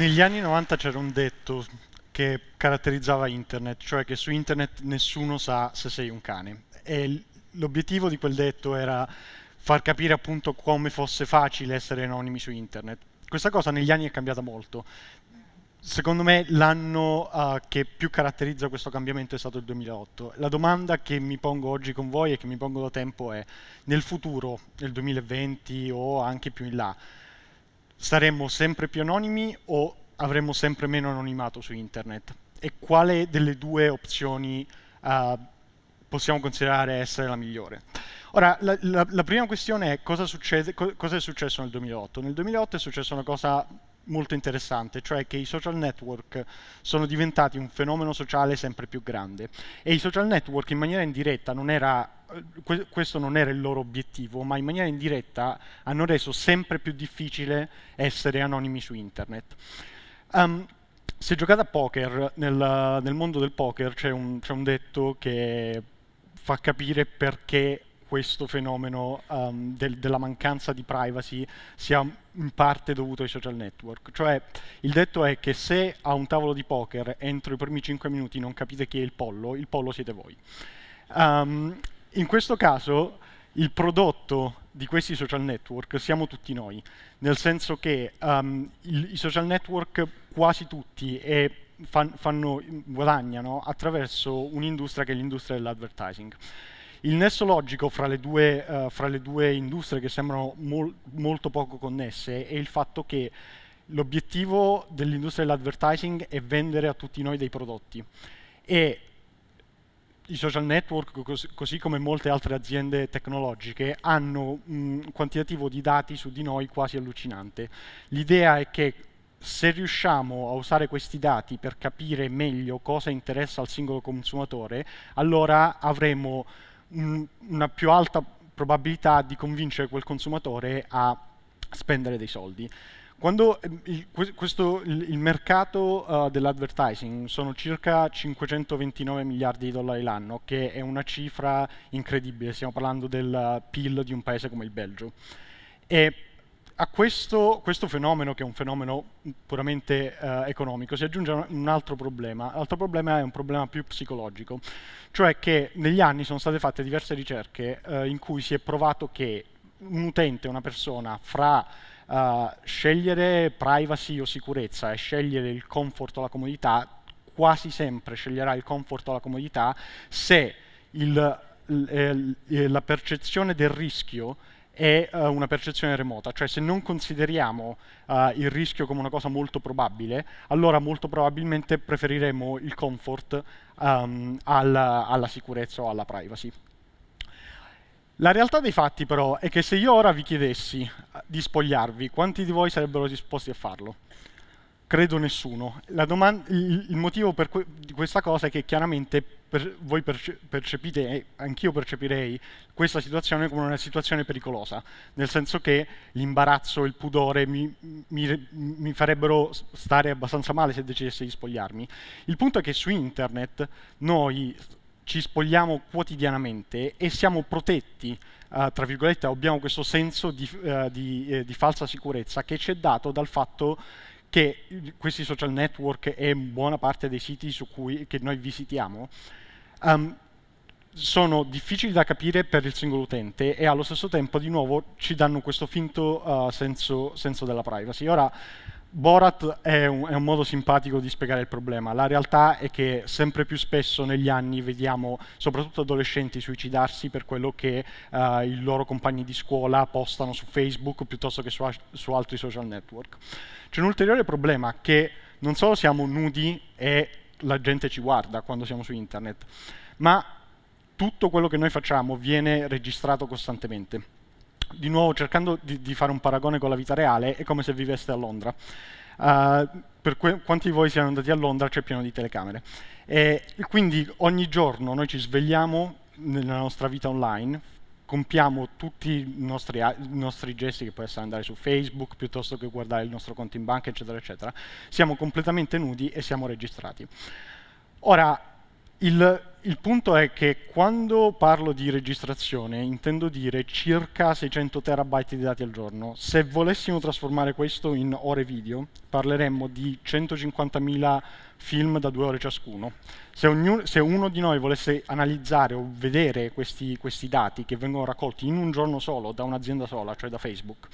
negli anni 90 c'era un detto che caratterizzava internet, cioè che su internet nessuno sa se sei un cane. E l'obiettivo di quel detto era far capire appunto come fosse facile essere anonimi su internet. Questa cosa negli anni è cambiata molto. Secondo me l'anno uh, che più caratterizza questo cambiamento è stato il 2008. La domanda che mi pongo oggi con voi e che mi pongo da tempo è nel futuro, nel 2020 o anche più in là, saremmo sempre più anonimi o avremo sempre meno anonimato su internet? E quale delle due opzioni uh, possiamo considerare essere la migliore? Ora, la, la, la prima questione è cosa, succede, co cosa è successo nel 2008. Nel 2008 è successa una cosa molto interessante, cioè che i social network sono diventati un fenomeno sociale sempre più grande e i social network in maniera indiretta non era eh, questo non era il loro obiettivo, ma in maniera indiretta hanno reso sempre più difficile essere anonimi su internet. Um, se giocate a poker, nel, nel mondo del poker c'è un, un detto che fa capire perché questo fenomeno um, del, della mancanza di privacy sia in parte dovuto ai social network. Cioè, il detto è che se a un tavolo di poker entro i primi 5 minuti non capite chi è il pollo, il pollo siete voi. Um, in questo caso il prodotto di questi social network siamo tutti noi, nel senso che um, il, i social network quasi tutti e fanno, guadagnano attraverso un'industria che è l'industria dell'advertising. Il nesso logico fra le due, uh, fra le due industrie che sembrano mol molto poco connesse è il fatto che l'obiettivo dell'industria dell'advertising è vendere a tutti noi dei prodotti e i social network, cos così come molte altre aziende tecnologiche, hanno un quantitativo di dati su di noi quasi allucinante. L'idea è che se riusciamo a usare questi dati per capire meglio cosa interessa al singolo consumatore, allora avremo una più alta probabilità di convincere quel consumatore a spendere dei soldi. Quando ehm, il, questo, il mercato uh, dell'advertising sono circa 529 miliardi di dollari l'anno, che è una cifra incredibile, stiamo parlando del eh, PIL di un paese come il Belgio. E a questo, questo, fenomeno, che è un fenomeno puramente eh, economico, si aggiunge un altro problema. L'altro problema è un problema più psicologico, cioè che negli anni sono state fatte diverse ricerche eh, in cui si è provato che un utente, una persona, fra eh, scegliere privacy o sicurezza e scegliere il comfort o la comodità, quasi sempre sceglierà il comfort o la comodità se il, eh, eh, la percezione del rischio è uh, una percezione remota, cioè se non consideriamo uh, il rischio come una cosa molto probabile, allora molto probabilmente preferiremo il comfort um, ehm, alla, alla sicurezza o alla privacy. La realtà dei fatti però è che se io ora vi chiedessi eh, di spogliarvi, quanti di voi sarebbero disposti a farlo? Credo nessuno. Domanda, il, il, motivo per que questa cosa è che chiaramente per, voi perce percepite, e anch'io percepirei, questa situazione come una situazione pericolosa, nel senso che l'imbarazzo, il pudore mi, mi, mi, farebbero stare abbastanza male se decidessi di spogliarmi. Il punto è che su internet noi ci spogliamo quotidianamente e siamo protetti, eh, tra virgolette, abbiamo questo senso di, eh, di, eh, di falsa sicurezza che ci è dato dal fatto che questi social network e buona parte dei siti cui, che noi visitiamo um, sono difficili da capire per il singolo utente e allo stesso tempo di nuovo ci danno questo finto uh, senso, senso, della privacy. Ora, Borat è un, è un, modo simpatico di spiegare il problema. La realtà è che sempre più spesso negli anni vediamo soprattutto adolescenti suicidarsi per quello che uh, i loro compagni di scuola postano su Facebook piuttosto che su, su altri social network. C'è un ulteriore problema che non solo siamo nudi e la gente ci guarda quando siamo su internet, ma tutto quello che noi facciamo viene registrato costantemente di nuovo cercando di, di, fare un paragone con la vita reale, è come se viveste a Londra. Uh, per quanti di voi siano andati a Londra c'è pieno di telecamere. E quindi ogni giorno noi ci svegliamo nella nostra vita online, compiamo tutti i nostri, i nostri, gesti, che può essere andare su Facebook, piuttosto che guardare il nostro conto in banca, eccetera, eccetera, siamo completamente nudi e siamo registrati. Ora, il, il punto è che quando parlo di registrazione intendo dire circa 600 terabyte di dati al giorno. Se volessimo trasformare questo in ore video, parleremmo di 150.000 film da due ore ciascuno. Se, ognuno, se, uno di noi volesse analizzare o vedere questi, questi dati che vengono raccolti in un giorno solo da un'azienda sola, cioè da Facebook,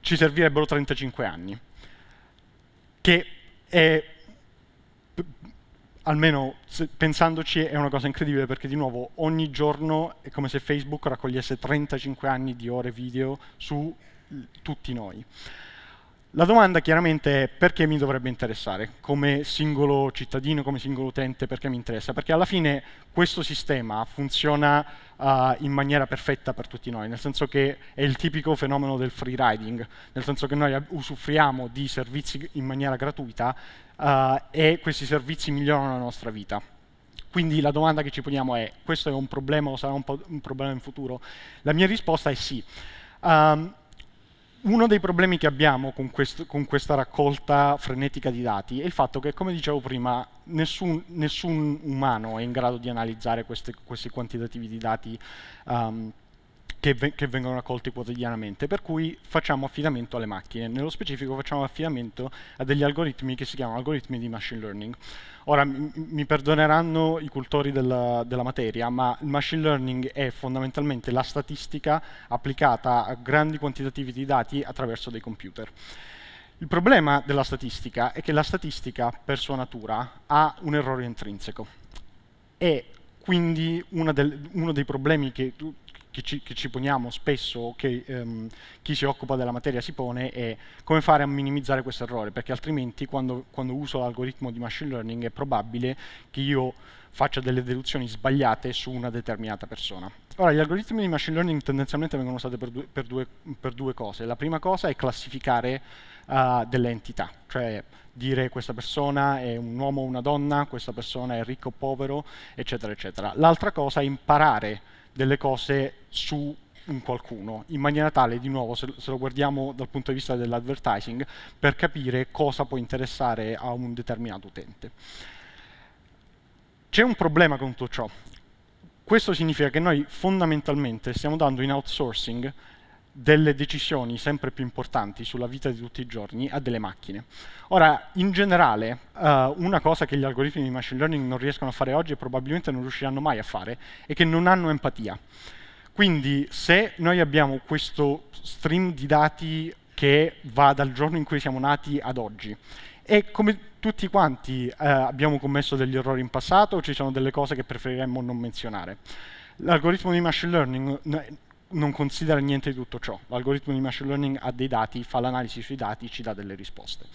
ci servirebbero 35 anni, che è almeno pensandoci è una cosa incredibile perché di nuovo ogni giorno è come se Facebook raccogliesse 35 anni di ore video su tutti noi. La domanda chiaramente è perché mi dovrebbe interessare, come singolo cittadino, come singolo utente, perché mi interessa? Perché alla fine questo sistema funziona uh, in maniera perfetta per tutti noi, nel senso che è il tipico fenomeno del free riding, nel senso che noi usufruiamo di servizi in maniera gratuita uh, e questi servizi migliorano la nostra vita. Quindi la domanda che ci poniamo è, questo è un problema o sarà un, un problema in futuro? La mia risposta è sì. Um, uno dei problemi che abbiamo con, questo, con, questa raccolta frenetica di dati è il fatto che, come dicevo prima, nessun, nessun umano è in grado di analizzare queste, questi quantitativi di dati um, che, che vengono raccolti quotidianamente, per cui facciamo affidamento alle macchine, nello specifico facciamo affidamento a degli algoritmi che si chiamano algoritmi di machine learning. Ora, mi perdoneranno i cultori della, della, materia, ma il machine learning è fondamentalmente la statistica applicata a grandi quantitativi di dati attraverso dei computer. Il problema della statistica è che la statistica, per sua natura, ha un errore intrinseco. E quindi del, uno dei problemi che che ci, che ci poniamo spesso, che ehm, chi si occupa della materia si pone, è come fare a minimizzare questo errore, perché altrimenti quando, quando uso l'algoritmo di machine learning è probabile che io faccia delle deduzioni sbagliate su una determinata persona. Ora, gli algoritmi di machine learning tendenzialmente vengono usati per, per, per due, cose. La prima cosa è classificare uh, delle entità, cioè dire questa persona è un uomo o una donna, questa persona è ricco o povero, eccetera, eccetera. L'altra cosa è imparare delle cose su un qualcuno, in maniera tale, di nuovo, se, lo guardiamo dal punto di vista dell'advertising, per capire cosa può interessare a un determinato utente. C'è un problema con tutto ciò. Questo significa che noi fondamentalmente stiamo dando in outsourcing delle decisioni sempre più importanti sulla vita di tutti i giorni a delle macchine. Ora, in generale, uh, una cosa che gli algoritmi di machine learning non riescono a fare oggi e probabilmente non riusciranno mai a fare è che non hanno empatia. Quindi se noi abbiamo questo stream di dati che va dal giorno in cui siamo nati ad oggi e come tutti quanti eh, abbiamo commesso degli errori in passato, ci sono delle cose che preferiremmo non menzionare. L'algoritmo di machine learning non considera niente di tutto ciò. L'algoritmo di machine learning ha dei dati, fa l'analisi sui dati, ci dà delle risposte.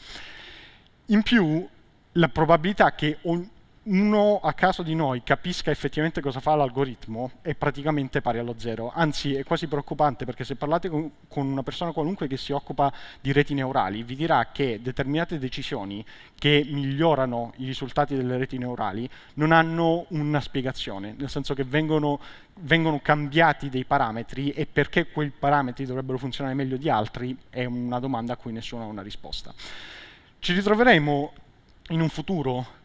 In più, la probabilità che ogni uno a caso di noi capisca effettivamente cosa fa l'algoritmo è praticamente pari allo zero, anzi è quasi preoccupante perché se parlate con, una persona qualunque che si occupa di reti neurali vi dirà che determinate decisioni che migliorano i risultati delle reti neurali non hanno una spiegazione, nel senso che vengono, vengono cambiati dei parametri e perché quei parametri dovrebbero funzionare meglio di altri è una domanda a cui nessuno ha una risposta. Ci ritroveremo in un futuro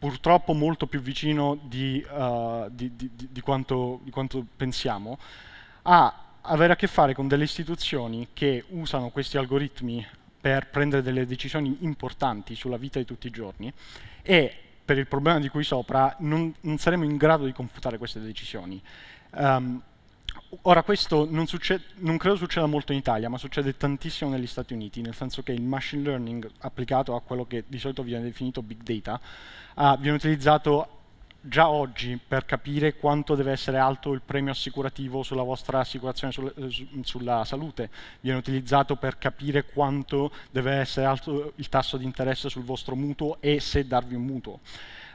purtroppo molto più vicino di, uh, di, di, di quanto, quanto, pensiamo, a avere a che fare con delle istituzioni che usano questi algoritmi per prendere delle decisioni importanti sulla vita di tutti i giorni e per il problema di cui sopra non, non saremo in grado di confutare queste decisioni. Um, Ora, questo non, succede, non, credo succeda molto in Italia, ma succede tantissimo negli Stati Uniti, nel senso che il machine learning applicato a quello che di solito viene definito big data, uh, viene utilizzato già oggi per capire quanto deve essere alto il premio assicurativo sulla vostra assicurazione sul, eh, su, sulla salute, viene utilizzato per capire quanto deve essere alto il tasso di interesse sul vostro mutuo e se darvi un mutuo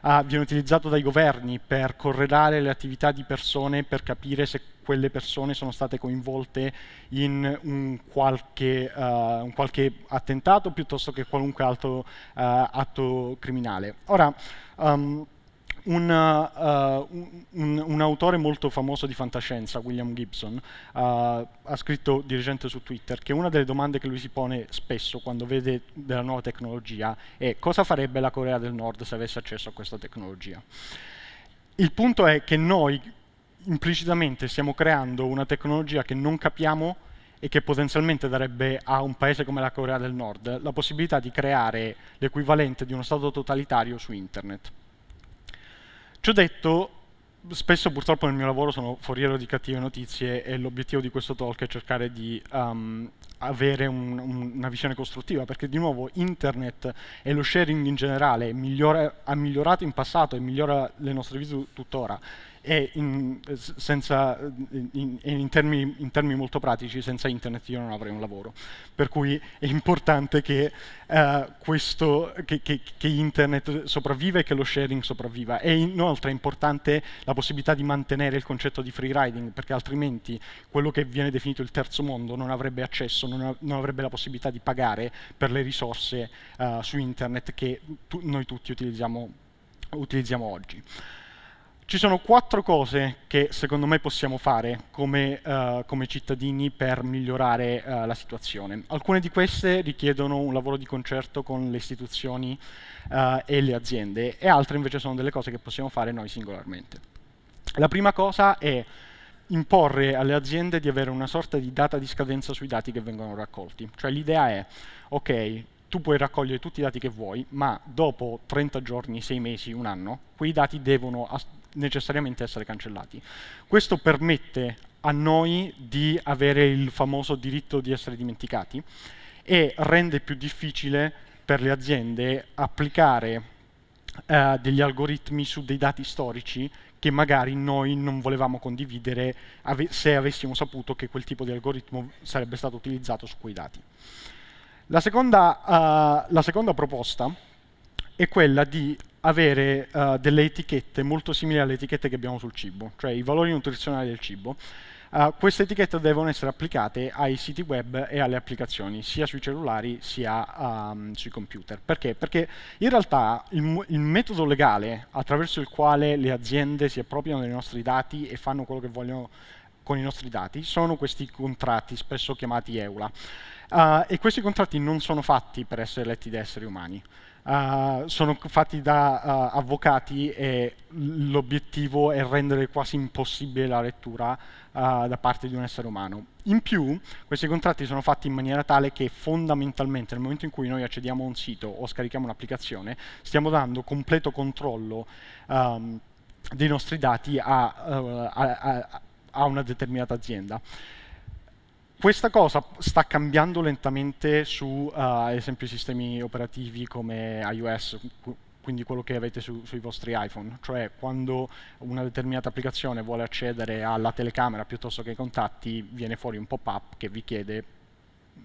ah, viene utilizzato dai governi per correlare le attività di persone per capire se quelle persone sono state coinvolte in un qualche, uh, un qualche attentato piuttosto che qualunque altro uh, atto criminale. Ora, um, un, uh, un, un, autore molto famoso di fantascienza, William Gibson, uh, ha scritto di recente su Twitter che una delle domande che lui si pone spesso quando vede della nuova tecnologia è cosa farebbe la Corea del Nord se avesse accesso a questa tecnologia. Il punto è che noi implicitamente stiamo creando una tecnologia che non capiamo e che potenzialmente darebbe a un paese come la Corea del Nord la possibilità di creare l'equivalente di uno Stato totalitario su Internet. Ci ho detto, spesso purtroppo nel mio lavoro sono foriero di cattive notizie e l'obiettivo di questo talk è cercare di um, avere un, un, una visione costruttiva, perché di nuovo internet e lo sharing in generale migliora, ha migliorato in passato e migliora le nostre vite tuttora e in, senza, in, in, termini, in, termini, molto pratici senza internet io non avrei un lavoro. Per cui è importante che, eh, questo, che, che, che internet sopravviva e che lo sharing sopravviva. E inoltre è importante la possibilità di mantenere il concetto di free riding perché altrimenti quello che viene definito il terzo mondo non avrebbe accesso, non, av non avrebbe la possibilità di pagare per le risorse eh, su internet che tu noi tutti utilizziamo, utilizziamo oggi. Ci sono quattro cose che secondo me possiamo fare come, uh, come cittadini per migliorare uh, la situazione. Alcune di queste richiedono un lavoro di concerto con le istituzioni uh, e le aziende e altre invece sono delle cose che possiamo fare noi singolarmente. La prima cosa è imporre alle aziende di avere una sorta di data di scadenza sui dati che vengono raccolti. Cioè l'idea è, ok, tu puoi raccogliere tutti i dati che vuoi, ma dopo 30 giorni, 6 mesi, un anno, quei dati devono necessariamente essere cancellati. Questo permette a noi di avere il famoso diritto di essere dimenticati e rende più difficile per le aziende applicare eh, degli algoritmi su dei dati storici che magari noi non volevamo condividere ave se avessimo saputo che quel tipo di algoritmo sarebbe stato utilizzato su quei dati. La seconda, uh, la seconda proposta è quella di avere uh, delle etichette molto simili alle etichette che abbiamo sul cibo, cioè i valori nutrizionali del cibo. Uh, queste etichette devono essere applicate ai siti web e alle applicazioni, sia sui cellulari sia um, sui computer. Perché? Perché in realtà il, il, metodo legale attraverso il quale le aziende si appropriano dei nostri dati e fanno quello che vogliono con i nostri dati sono questi contratti, spesso chiamati EULA. Uh, eh, e questi contratti non sono fatti per essere letti da esseri umani uh, sono fatti da uh, avvocati e l'obiettivo è rendere quasi impossibile la lettura uh, da parte di un essere umano. In più, questi contratti sono fatti in maniera tale che fondamentalmente nel momento in cui noi accediamo a un sito o scarichiamo un'applicazione, stiamo dando completo controllo um, dei nostri dati a, eh, a, a, a una determinata azienda. Questa cosa sta cambiando lentamente su, uh, ad esempio, sistemi operativi come iOS, quindi quello che avete su, sui vostri iPhone, cioè quando una determinata applicazione vuole accedere alla telecamera piuttosto che ai contatti, viene fuori un pop-up che vi chiede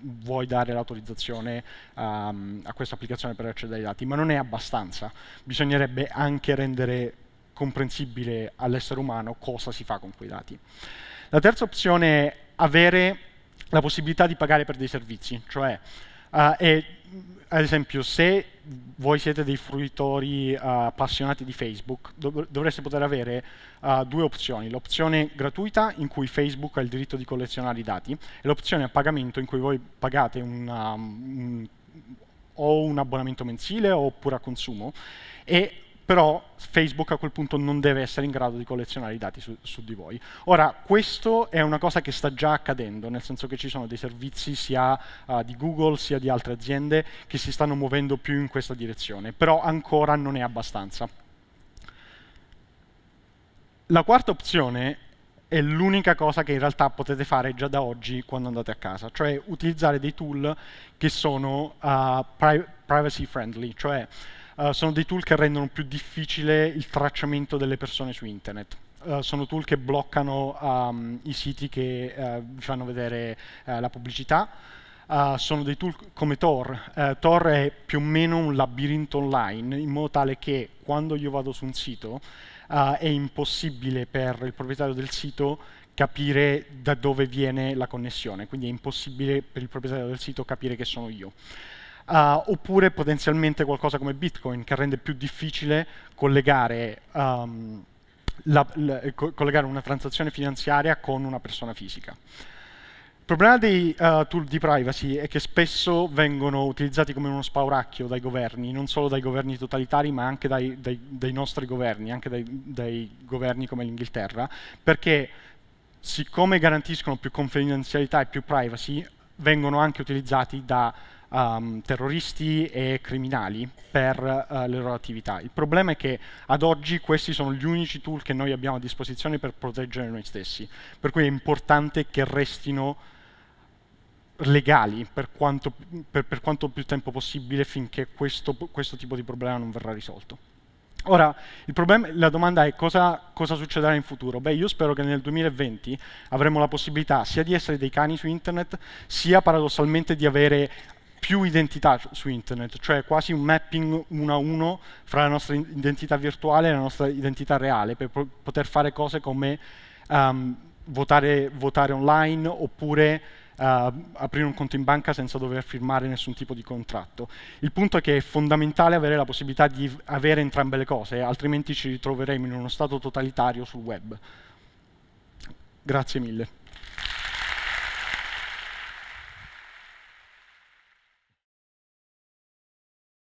vuoi dare l'autorizzazione um, a questa applicazione per accedere ai dati, ma non è abbastanza. Bisognerebbe anche rendere comprensibile all'essere umano cosa si fa con quei dati. La terza opzione è avere la possibilità di pagare per dei servizi, cioè Uh, e, ad esempio, se voi siete dei fruitori uh, appassionati di Facebook, dov dovreste poter avere uh, due opzioni. L'opzione gratuita, in cui Facebook ha il diritto di collezionare i dati, e l'opzione a pagamento, in cui voi pagate una, um, un, o un abbonamento mensile oppure a consumo. E però Facebook a quel punto non deve essere in grado di collezionare i dati su, su, di voi. Ora, questo è una cosa che sta già accadendo, nel senso che ci sono dei servizi sia uh, di Google sia di altre aziende che si stanno muovendo più in questa direzione, però ancora non è abbastanza. La quarta opzione è l'unica cosa che in realtà potete fare già da oggi quando andate a casa, cioè utilizzare dei tool che sono uh, pri privacy friendly, cioè eh, sono dei tool che rendono più difficile il tracciamento delle persone su internet. Uh, sono tool che bloccano um, i siti che eh, vi fanno vedere la pubblicità, Uh, sono dei tool come Tor. Uh, Tor è più o meno un labirinto online, in modo tale che quando io vado su un sito uh, è impossibile per il proprietario del sito capire da dove viene la connessione, quindi è impossibile per il proprietario del sito capire che sono io uh, oppure potenzialmente qualcosa come Bitcoin che rende più difficile collegare, um, la, la, co collegare una transazione finanziaria con una persona fisica. Il problema dei uh, tool di privacy è che spesso vengono utilizzati come uno spauracchio dai governi, non solo dai governi totalitari ma anche dai, dai, dai nostri governi, anche dai, dai governi come l'Inghilterra, perché siccome garantiscono più confidenzialità e più privacy, vengono anche utilizzati da um, terroristi e criminali per uh, le loro attività. Il problema è che ad oggi questi sono gli unici tool che noi abbiamo a disposizione per proteggere noi stessi, per cui è importante che restino legali per quanto, per, per quanto più tempo possibile finché questo, questo tipo di problema non verrà risolto. Ora, problema, la domanda è cosa, cosa, succederà in futuro? Beh, io spero che nel 2020 avremo la possibilità sia di essere dei cani su internet, sia paradossalmente di avere più identità su internet, cioè quasi un mapping uno a uno fra la nostra identità virtuale e la nostra identità reale, per poter fare cose come um, votare, votare, online oppure uh, aprire un conto in banca senza dover firmare nessun tipo di contratto. Il punto è che è fondamentale avere la possibilità di avere entrambe le cose, altrimenti ci ritroveremo in uno stato totalitario sul web. Grazie mille.